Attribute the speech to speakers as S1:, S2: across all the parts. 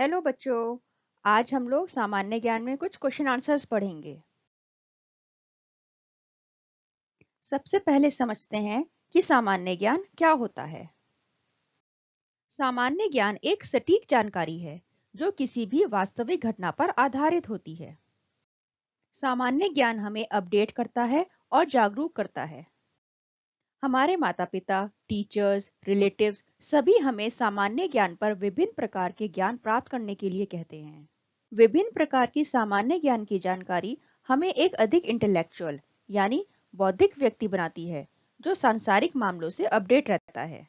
S1: hello बच्चों आज हम लोग सामान्य ज्ञान में कुछ क्वेश्चन आंसर्स पढ़ेंगे सबसे पहले समझते हैं कि सामान्य ज्ञान क्या होता है सामान्य ज्ञान एक सटीक जानकारी है जो किसी भी वास्तविक घटना पर आधारित होती है सामान्य ज्ञान हमें अपडेट करता है और जागरूक करता है हमारे माता पिता टीचर्स रिलेटिव्स सभी हमें सामान्य ज्ञान पर विभिन्न प्रकार के ज्ञान प्राप्त करने के लिए कहते हैं विभिन्न प्रकार की सामान्य ज्ञान की जानकारी हमें एक अधिक इंटेलेक्चुअल यानी बौद्धिक व्यक्ति बनाती है जो सांसारिक मामलों से अपडेट रहता है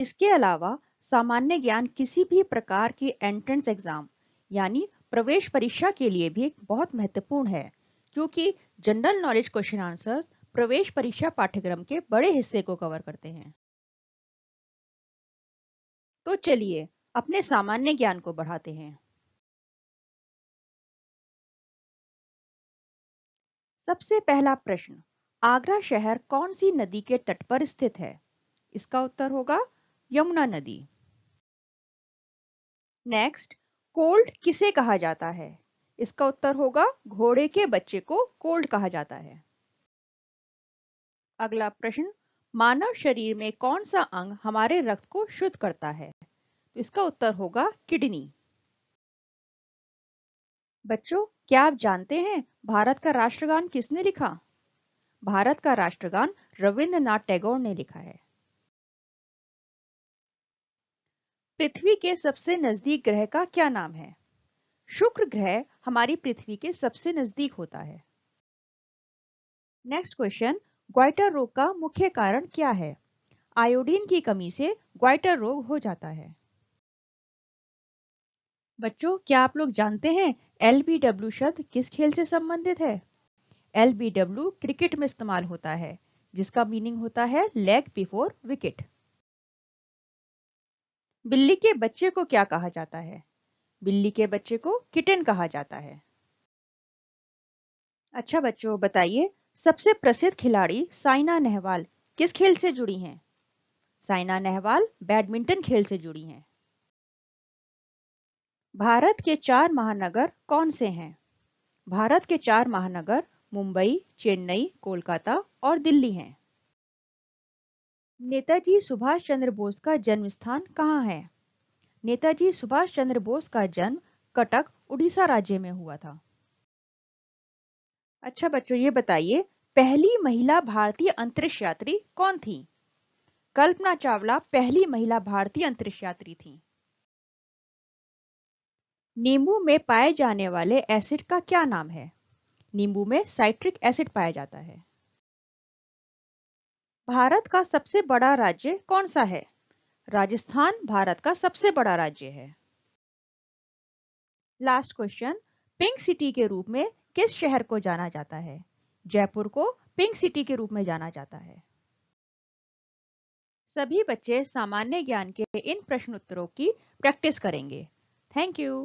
S1: इसके अलावा सामान्य ज्ञान किसी भी प्रकार के एंट्रेंस एग्जाम यानी प्रवेश परीक्षा के लिए भी बहुत महत्वपूर्ण है क्योंकि जनरल नॉलेज क्वेश्चन आंसर्स प्रवेश परीक्षा पाठ्यक्रम के बड़े हिस्से को कवर करते हैं तो चलिए अपने सामान्य ज्ञान को बढ़ाते हैं सबसे पहला प्रश्न आगरा शहर कौन सी नदी के तट पर स्थित है इसका उत्तर होगा यमुना नदी नेक्स्ट कोल्ड किसे कहा जाता है इसका उत्तर होगा घोड़े के बच्चे को कोल्ड कहा जाता है अगला प्रश्न मानव शरीर में कौन सा अंग हमारे रक्त को शुद्ध करता है तो इसका उत्तर होगा किडनी बच्चों क्या आप जानते हैं भारत का राष्ट्रगान किसने लिखा भारत का राष्ट्रगान रविंद्रनाथ टैगोर ने लिखा है पृथ्वी के सबसे नजदीक ग्रह का क्या नाम है शुक्र ग्रह हमारी पृथ्वी के सबसे नजदीक होता है नेक्स्ट क्वेश्चन ग्वाइटर रोग का मुख्य कारण क्या है आयोडीन की कमी से ग्वाइटर रोग हो जाता है बच्चों क्या आप लोग जानते हैं एल शब्द किस खेल से संबंधित है एल क्रिकेट में इस्तेमाल होता है जिसका मीनिंग होता है लेग बिफोर विकेट बिल्ली के बच्चे को क्या कहा जाता है बिल्ली के बच्चे को किटन कहा जाता है अच्छा बच्चों बताइए सबसे प्रसिद्ध खिलाड़ी साइना नेहवाल किस खेल से जुड़ी हैं साइना नेहवाल बैडमिंटन खेल से जुड़ी हैं भारत के चार महानगर कौन से हैं भारत के चार महानगर मुंबई चेन्नई कोलकाता और दिल्ली हैं नेताजी सुभाष चंद्र बोस का जन्म स्थान कहाँ है नेताजी सुभाष चंद्र बोस का जन्म कटक उड़ीसा राज्य में हुआ था अच्छा बच्चों ये बताइए पहली महिला भारतीय अंतरिक्ष यात्री कौन थी कल्पना चावला पहली महिला भारतीय अंतरिक्ष यात्री थी नींबू में पाए जाने वाले एसिड का क्या नाम है नींबू में साइट्रिक एसिड पाया जाता है भारत का सबसे बड़ा राज्य कौन सा है राजस्थान भारत का सबसे बड़ा राज्य है लास्ट क्वेश्चन पिंक सिटी के रूप में किस शहर को जाना जाता है जयपुर को पिंक सिटी के रूप में जाना जाता है सभी बच्चे सामान्य ज्ञान के इन प्रश्नोत्तरों की प्रैक्टिस करेंगे थैंक यू